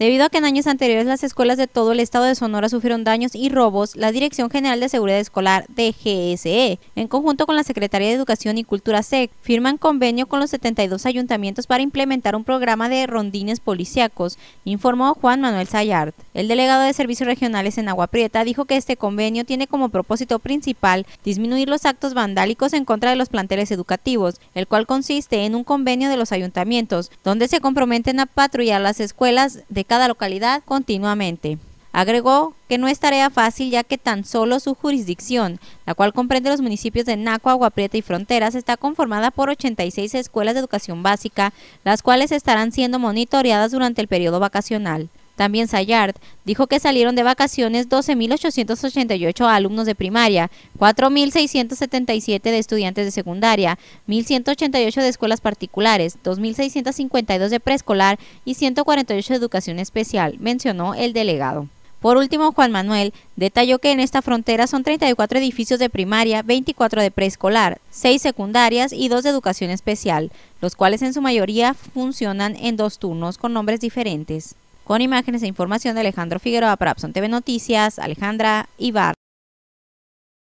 Debido a que en años anteriores las escuelas de todo el estado de Sonora sufrieron daños y robos, la Dirección General de Seguridad Escolar, DGSE, en conjunto con la Secretaría de Educación y Cultura SEC, firman convenio con los 72 ayuntamientos para implementar un programa de rondines policíacos, informó Juan Manuel Sayart. El delegado de Servicios Regionales en Agua Prieta dijo que este convenio tiene como propósito principal disminuir los actos vandálicos en contra de los planteles educativos, el cual consiste en un convenio de los ayuntamientos, donde se comprometen a patrullar las escuelas de cada localidad continuamente. Agregó que no es tarea fácil ya que tan solo su jurisdicción, la cual comprende los municipios de Naco, Aguaprieta y Fronteras, está conformada por 86 escuelas de educación básica, las cuales estarán siendo monitoreadas durante el periodo vacacional. También Sayard dijo que salieron de vacaciones 12.888 alumnos de primaria, 4.677 de estudiantes de secundaria, 1.188 de escuelas particulares, 2.652 de preescolar y 148 de educación especial, mencionó el delegado. Por último, Juan Manuel detalló que en esta frontera son 34 edificios de primaria, 24 de preescolar, 6 secundarias y 2 de educación especial, los cuales en su mayoría funcionan en dos turnos con nombres diferentes con imágenes e información de Alejandro Figueroa para Abson TV Noticias, Alejandra Ibar.